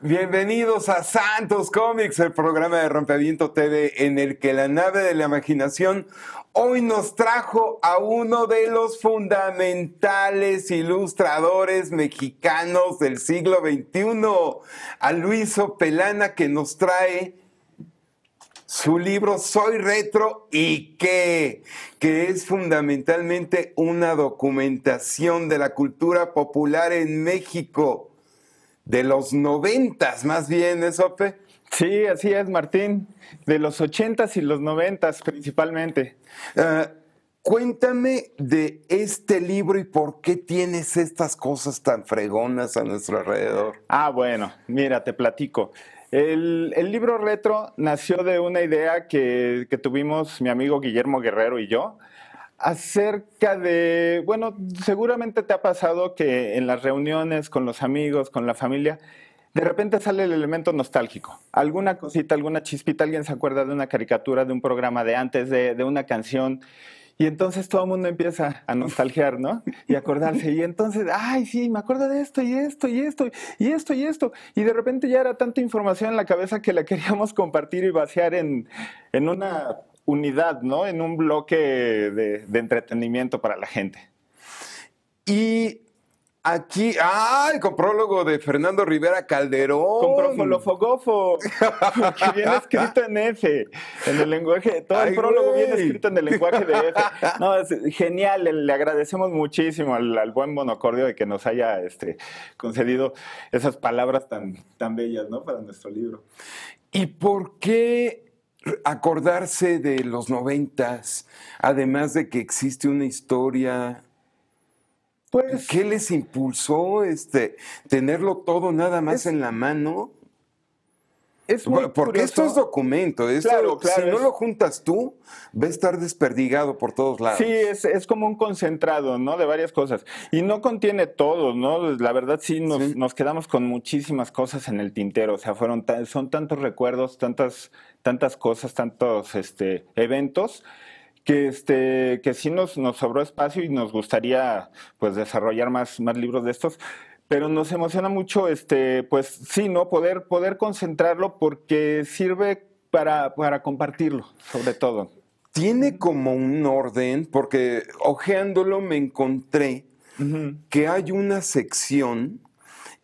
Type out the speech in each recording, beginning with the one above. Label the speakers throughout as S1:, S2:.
S1: Bienvenidos a Santos Comics, el programa de Rompeviento TV, en el que la nave de la imaginación hoy nos trajo a uno de los fundamentales ilustradores mexicanos del siglo XXI, a Luis Opelana, que nos trae su libro Soy Retro y qué, que es fundamentalmente una documentación de la cultura popular en México de los noventas, más bien, ¿es ¿eh, Ope? Sí,
S2: así es, Martín, de los ochentas y los noventas principalmente. Ah,
S1: cuéntame de este libro y por qué tienes estas cosas tan fregonas a nuestro alrededor. Ah, bueno, mira, te platico. El, libro
S2: retro nació de una idea que, que tuvimos mi amigo Guillermo Guerrero y yo acerca de, bueno, seguramente te ha pasado que en las reuniones con los amigos, con la familia, de repente sale el elemento nostálgico. Alguna cosita, alguna chispita, alguien se acuerda de una caricatura, de un programa de antes, de, una canción. Y entonces todo el mundo empieza a nostalgiar, ¿no? Y acordarse. Y entonces, ay, sí, me acuerdo de esto y esto y esto y esto y esto. Y de repente ya era tanta información en la cabeza que la queríamos compartir y vaciar en, en una unidad, ¿no? En un bloque de,
S1: entretenimiento para la gente. Y Aquí, ¡ay! Con prólogo de Fernando Rivera Calderón. Con profolofogofo. que viene escrito en F, en el lenguaje. Todo el prólogo viene escrito en el lenguaje de F.
S2: No, es genial. Le agradecemos muchísimo al, buen monocordio de que nos haya este,
S1: concedido esas palabras tan, tan bellas, ¿no? Para nuestro libro. ¿Y por qué acordarse de los noventas, además de que existe una historia. Pues ¿Qué les impulsó este tenerlo todo nada más en la mano? Es Porque esto es documento. si no lo juntas tú, va a estar desperdigado por todos lados. Sí, es, es, como un concentrado, ¿no? De varias cosas. Y no contiene todo, ¿no? La
S2: verdad, sí nos, quedamos con muchísimas cosas en el tintero. O sea, fueron son tantos recuerdos, tantas, tantas cosas, tantos este, eventos que este que sí nos, nos sobró espacio y nos gustaría pues desarrollar más, más libros de estos pero nos emociona mucho, este, pues sí, ¿no? Poder, poder concentrarlo porque sirve para, para compartirlo,
S1: sobre todo. Tiene como un orden, porque ojeándolo me encontré que hay una sección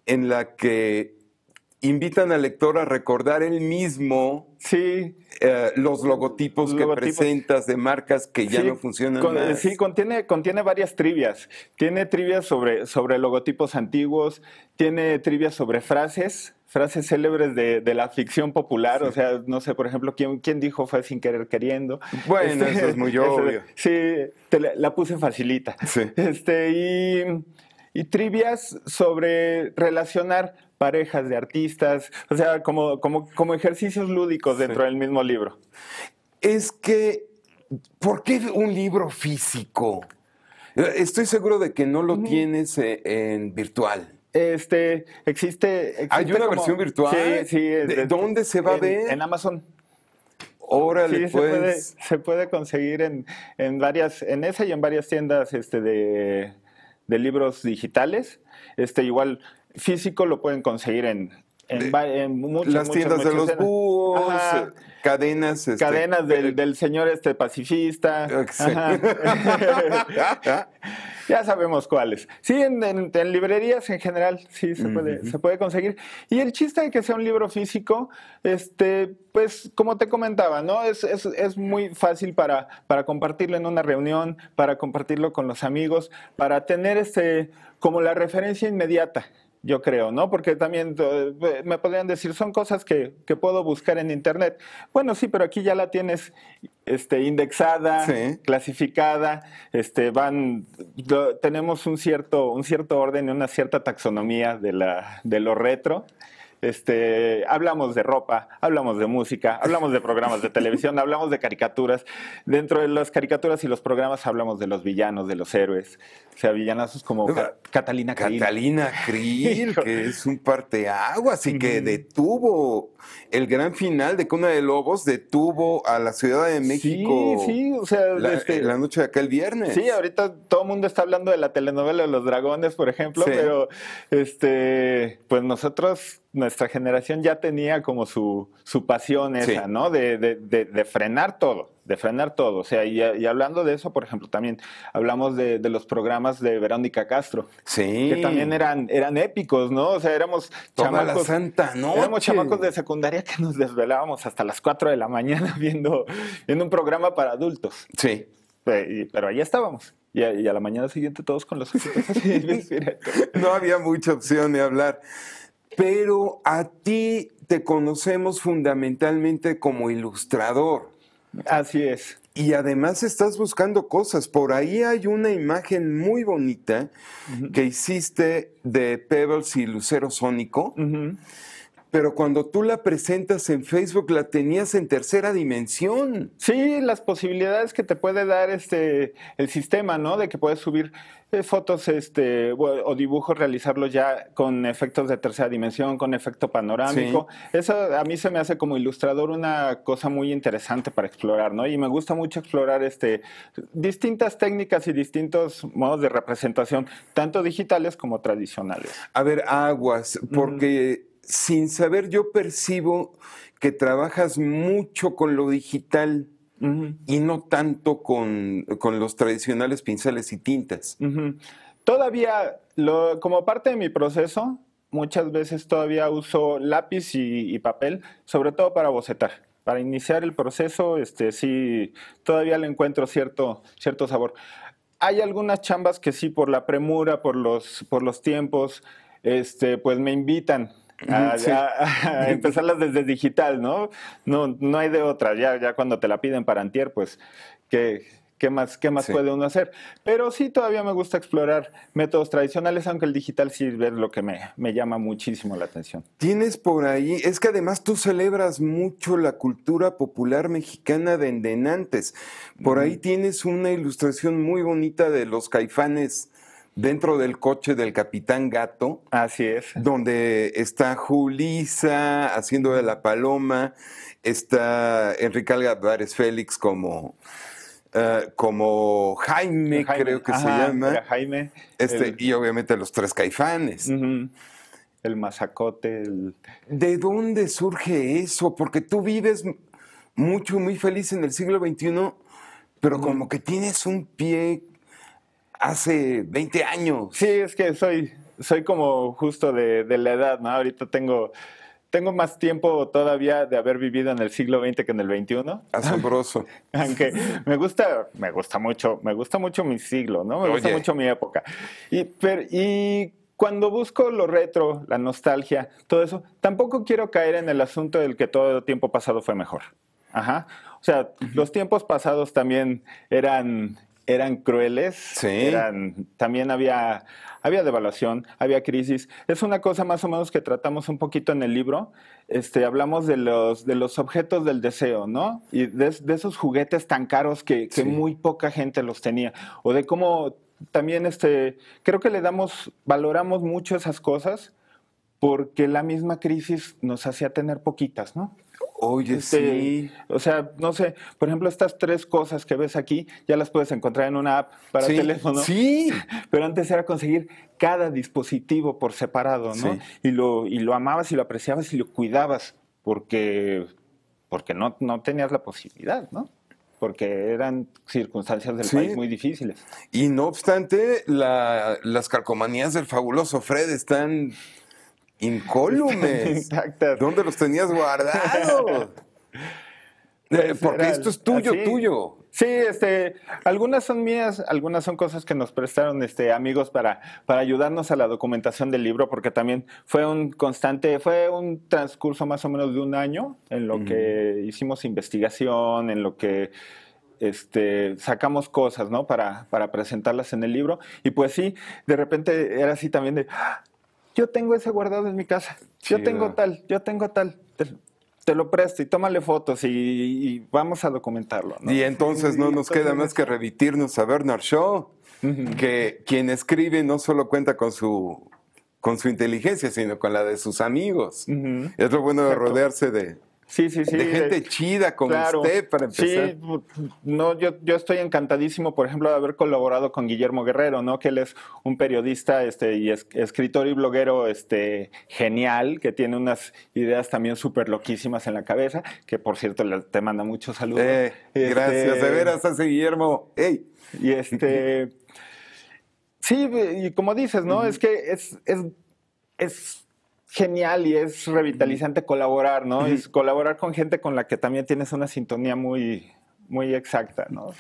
S1: en la que invitan al lector a recordar él mismo sí. Eh, los logotipos, que presentas de marcas que ya no funcionan. Sí,
S2: contiene, contiene varias trivias.
S1: Tiene trivias sobre, sobre logotipos
S2: antiguos, tiene trivias sobre frases, frases célebres de, la ficción popular. O sea, no sé, por ejemplo, ¿quién, quién dijo fue sin querer queriendo? Bueno, este, eso es muy este, obvio. sí, te la, puse facilita. Sí. Este, y y trivias sobre relacionar parejas de artistas, o sea, como, como, ejercicios
S1: lúdicos dentro del mismo libro. Es que, ¿por qué un libro físico? Estoy seguro de que no lo tienes eh, en, virtual.
S2: Este, existe. ¿Hay una versión virtual? Sí, sí. Es, ¿De, ¿Dónde se va a ver? En Amazon. Órale, sí, pues. Se puede, conseguir en, en, varias, en esa y en varias tiendas este, de, de libros digitales. Este igual físico lo pueden conseguir en en, en las tiendas de los eh,
S1: cadenas. Este, cadenas
S2: del, señor este pacifista. ya sabemos cuáles. Sí, en, librerías en general, sí, se, puede, se puede conseguir. Y el chiste de que sea un libro físico, este, pues como te comentaba, ¿no? Es, es, muy fácil para, para compartirlo en una reunión, para compartirlo con los amigos, para tener este, como la referencia inmediata yo creo, ¿no? Porque también eh, me podrían decir, son cosas que, que, puedo buscar en Internet. Bueno, sí, pero aquí ya la tienes este, indexada, clasificada, este, van, tenemos un cierto, un cierto orden y una cierta taxonomía de, la, de lo retro este, hablamos de ropa, hablamos de música, hablamos de programas de televisión, hablamos de caricaturas. Dentro de las caricaturas y los programas hablamos de los villanos, de los héroes. O sea, villanazos como Catalina Krill. Catalina
S1: Krill, que es un parteaguas y que detuvo el gran final de Cuna de Lobos, detuvo a la Ciudad de México. Sí, sí, o sea, la, este noche de acá, el viernes. Sí, ahorita todo el mundo está hablando de la telenovela de los dragones, por ejemplo, pero
S2: este, pues nosotros nuestra generación ya tenía como su, pasión esa, ¿no? De, de, de, frenar todo, de frenar todo. O sea, y, hablando de eso, por ejemplo, también hablamos de, los programas de Verónica Castro. Sí. Que también eran, eran épicos, ¿no? O sea, éramos chamacos. La santa Éramos chamacos de secundaria que nos desvelábamos hasta las 4 de la mañana viendo, viendo un programa para adultos. Sí. Pero
S1: ahí estábamos. Y a, a la mañana siguiente todos con los no había mucha opción de hablar pero a ti te conocemos fundamentalmente como ilustrador. Así es. Y además estás buscando cosas. Por ahí hay una imagen muy bonita que hiciste de Pebbles y Lucero Sónico pero cuando tú la presentas en Facebook la tenías en tercera dimensión. Sí, las posibilidades que te puede dar este
S2: el sistema, ¿no? De que puedes subir eh, fotos este o dibujos realizarlos ya con efectos de tercera dimensión, con efecto panorámico. Eso a mí se me hace como ilustrador una cosa muy interesante para explorar, ¿no? Y me gusta mucho explorar este distintas técnicas y distintos modos de representación, tanto digitales como tradicionales.
S1: A ver, aguas, porque sin saber yo percibo que trabajas mucho con lo digital y no tanto con, los tradicionales pinceles y tintas. Todavía, como parte de mi
S2: proceso, muchas veces todavía uso lápiz y, papel, sobre todo para bocetar para iniciar el proceso, este, sí, todavía le encuentro cierto, cierto sabor. Hay algunas chambas que sí, por la premura, por los, por los tiempos, este, pues me invitan Ah, a, empezarlas desde digital, ¿no? No, no hay de otra. Ya, ya cuando te la piden para antier, pues, ¿qué, qué más, qué más puede uno hacer? Pero sí, todavía me gusta explorar métodos tradicionales, aunque el digital sí es lo que me, me llama muchísimo la atención.
S1: Tienes por ahí, es que además tú celebras mucho la cultura popular mexicana de endenantes. Por ahí tienes una ilustración muy bonita de los caifanes dentro del coche del capitán Gato. Así es. Donde está Julisa haciendo de la paloma, está Enrique Álvarez Félix como, eh, como Jaime, creo que se llama. Jaime. Este, Y obviamente los tres caifanes. El masacote, ¿De dónde surge eso? Porque tú vives mucho, muy feliz en el siglo XXI, pero como que tienes un pie hace 20 años. Sí, es que soy, soy como
S2: justo de, la edad, ¿no? Ahorita tengo tengo más tiempo todavía de haber vivido en el siglo XX que en el XXI. Asombroso. Aunque me gusta, me gusta mucho, me gusta mucho mi siglo, ¿no? Me gusta mucho mi época. Y, cuando busco lo retro, la nostalgia, todo eso, tampoco quiero caer en el asunto del que todo el tiempo pasado fue mejor. Ajá. O sea, los tiempos pasados también eran eran crueles, también había, había devaluación, había crisis. Es una cosa más o menos que tratamos un poquito en el libro. Este, hablamos de los, de los objetos del deseo, ¿no? Y de, esos juguetes tan caros que, muy poca gente los tenía. O de cómo también, este, creo que le damos, valoramos mucho esas cosas porque la misma crisis nos hacía tener poquitas, ¿no? Oye, este, sí. O sea, no sé, por ejemplo, estas tres cosas que ves aquí ya las puedes encontrar en una app para teléfono. Sí. Pero antes era conseguir cada dispositivo por separado, ¿no? Y, lo, lo amabas y lo apreciabas y lo cuidabas porque,
S1: porque no, no tenías la posibilidad, ¿no? porque eran circunstancias del país muy difíciles. Y no obstante, las carcomanías del fabuloso Fred están incólumes. ¿Dónde los tenías guardados? Eh, pues, porque esto es tuyo, tuyo.
S2: Sí, este, algunas son mías, algunas son cosas que nos prestaron este, amigos para, para ayudarnos a la documentación del libro, porque también fue un constante, fue un transcurso más o menos de un año en lo que hicimos investigación, en lo que este, sacamos cosas, ¿no? Para, para presentarlas en el libro. Y pues sí, de repente era así también de, yo tengo ese guardado en mi casa, yo tengo tal, yo tengo tal. Te, lo presto y tómale fotos y, vamos a documentarlo. Y entonces no nos queda más
S1: que remitirnos a Bernard Shaw, que quien escribe no solo cuenta con su con su inteligencia, sino con la de sus amigos. Es lo bueno de rodearse de, Sí, sí, sí. De gente eh, chida con usted, para empezar. Sí,
S2: pues, no, yo, estoy encantadísimo, por ejemplo, de haber colaborado con Guillermo Guerrero, ¿no? Que él es un periodista este, y escritor y bloguero este, genial, que tiene unas ideas también súper loquísimas en la cabeza, que por cierto te manda muchos saludos. Eh, este, gracias, de veras,
S1: hace Guillermo. ¡Ey!
S2: Y este. sí, y como dices, ¿no? Es que es, es, es genial y es revitalizante colaborar, ¿no? Es colaborar con gente con la que también tienes una sintonía muy, muy exacta, ¿no?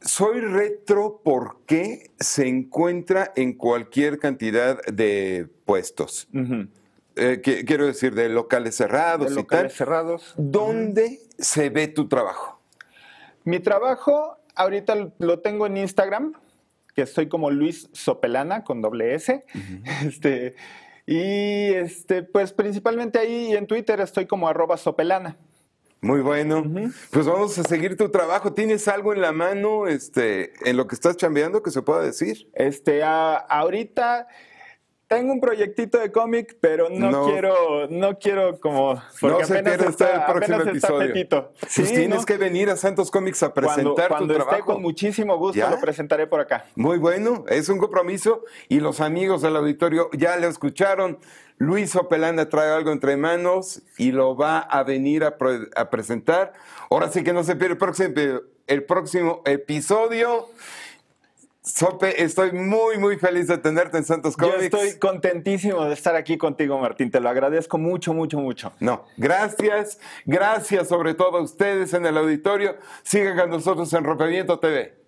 S1: Soy retro porque se encuentra en cualquier cantidad de puestos. Eh, quiero decir, de locales cerrados y locales cerrados. ¿Dónde se ve tu trabajo?
S2: Mi trabajo ahorita lo tengo en Instagram, que estoy como Luis Sopelana con doble S. Este y este, pues principalmente ahí en Twitter estoy como arroba sopelana.
S1: Muy bueno. Pues vamos a seguir tu trabajo. ¿Tienes algo en la mano este, en lo que estás chambeando que se pueda decir? Este, a, ahorita tengo un proyectito de cómic, pero no, quiero, no quiero como. no se pierda el próximo episodio. Si pues tienes que venir a Santos Comics a presentar tu esté, Con muchísimo gusto lo presentaré por acá. Muy bueno, es un compromiso y los amigos del auditorio ya lo escucharon. Luis Opelanda trae algo entre manos y lo va a venir a, presentar. Ahora sí que no se pierde el próximo episodio. Sope, estoy muy, muy feliz de tenerte en Santos Comics. Yo estoy contentísimo de estar aquí contigo, Martín. Te lo agradezco mucho, mucho, mucho. No, gracias. Gracias sobre todo a ustedes en el auditorio. Sigan con nosotros en Rompimiento TV.